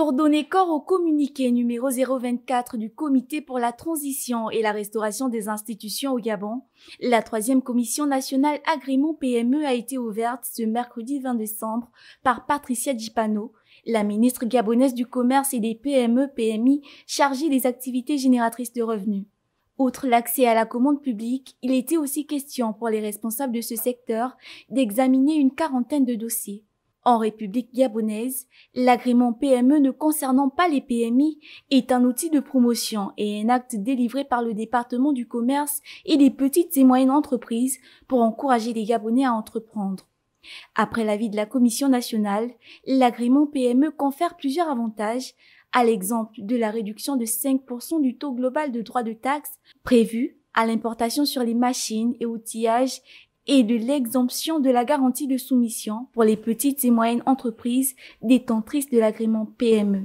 pour donner corps au communiqué numéro 024 du Comité pour la transition et la restauration des institutions au Gabon, la troisième commission nationale agrément PME a été ouverte ce mercredi 20 décembre par Patricia Dipano, la ministre gabonaise du Commerce et des PME-PMI chargée des activités génératrices de revenus. Outre l'accès à la commande publique, il était aussi question pour les responsables de ce secteur d'examiner une quarantaine de dossiers. En République gabonaise, l'agrément PME ne concernant pas les PMI est un outil de promotion et un acte délivré par le département du commerce et des petites et moyennes entreprises pour encourager les Gabonais à entreprendre. Après l'avis de la Commission nationale, l'agrément PME confère plusieurs avantages, à l'exemple de la réduction de 5% du taux global de droit de taxe prévu à l'importation sur les machines et outillages et de l'exemption de la garantie de soumission pour les petites et moyennes entreprises détentrices de l'agrément PME.